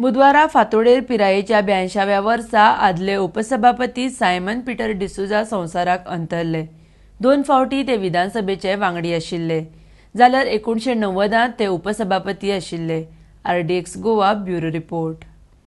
बुधवारा फातोडेर पिरायेच्या ब्याऐंशाव्या वर्सा आदले उपसभापती सायमन पीटर डिसुजा संसाराक अंतरले दोन फावटी ते विधानसभेचे वांगडी आशिल्ले जाल्यार एकुणशे णव्वदांत ते उपसभापती आशिल्ले आरडीएक्स गोवा ब्युरो रिपोर्ट